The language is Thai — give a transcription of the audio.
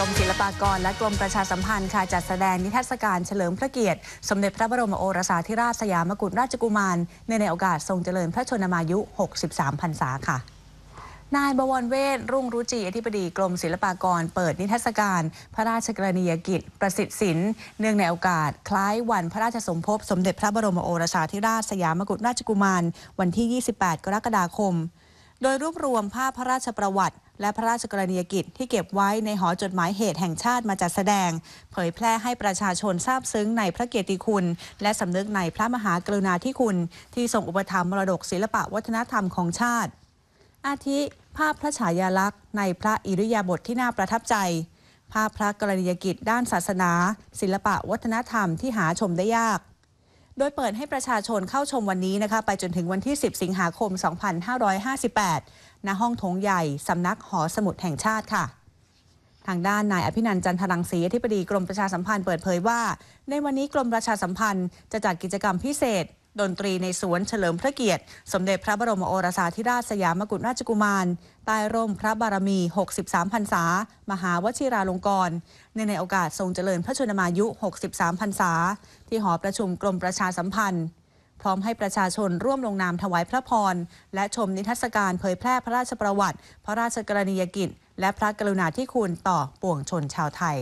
กรมศิลปากรและกรมประชาสัมพันธ์ค่ะจัดแสดงนิทรรศการเฉลิมพระเกียรติ สมเด็จพระบรมโอรสาธิราชสยามกุฎราชกุมารในในโอกาสทรงเจริญพระชนมายุ 63 พรรษาค่ะ นายบวรเวศรุ่งรุจี อธิบดีกรม ศิลปากร เปิดนิทรรศการ พระราชกรณียกิจ ประสิทธิ์ศิลป์เนื่องในโอกาส คล้ายวันพระราชสมภพสมเด็จพระบรมโอรสาธิราชสยามกุฎราชกุมาร วันที่ 28 กรกฎาคม โดยรวบรวมภาพพระราชประวัติและพระราชกรณียกิจที่เก็บไว้ในหอจดหมายเหตุแห่งชาติมาจัดแสดง เผยแพร่ให้ประชาชนทราบซึ้งในพระเกียรติคุณ และสำนึกในพระมหากรุณาธิคุณ ที่ทรงอุปถัมภ์มรดกศิลปะวัฒนธรรมของชาติ อาทิภาพพระฉายาลักษณ์ในพระอิริยาบถทที่น่าประทับใจ ภาพพระกรณียกิจด้านศาสนา ศิลปะวัฒนธรรมที่หาชมได้ยาก โดยเปิดให้ประชาชนเข้าชมวันนี้นะคะ ไปจนถึงวันที่ 10 สิงหาคม 2558ณห้องโถงใหญ่ สำนักหอสมุดแห่งชาติค่ะ ทางด้าน นายอภินันจันทรังศรีอธิบดีกรมประชาสัมพันธ์เปิดเผยว่า ในวันนี้กรมประชาสัมพันธ์จะจัดกิจกรรมพิเศษ ดนตรีในสวนเฉลิมพระเกียรติสมเด็จพระบรมโอรสาธิราชสยามกุฎราชกุมารใต้ร่มพระบารมี 63 พรรษา มหาวชิราลงกรณ์ในในโอกาสทรงเจริญพระชนมายุ 63 พรรษา ที่หอประชุมกรมประชาสัมพันธ์พร้อมให้ประชาชนร่วมลงนามถวายพระพร และชมนิทรรศการเผยแพร่พระราชประวัติ พระราชกรณียกิจ และพระกรุณาธิคุณต่อปวงชนชาวไทย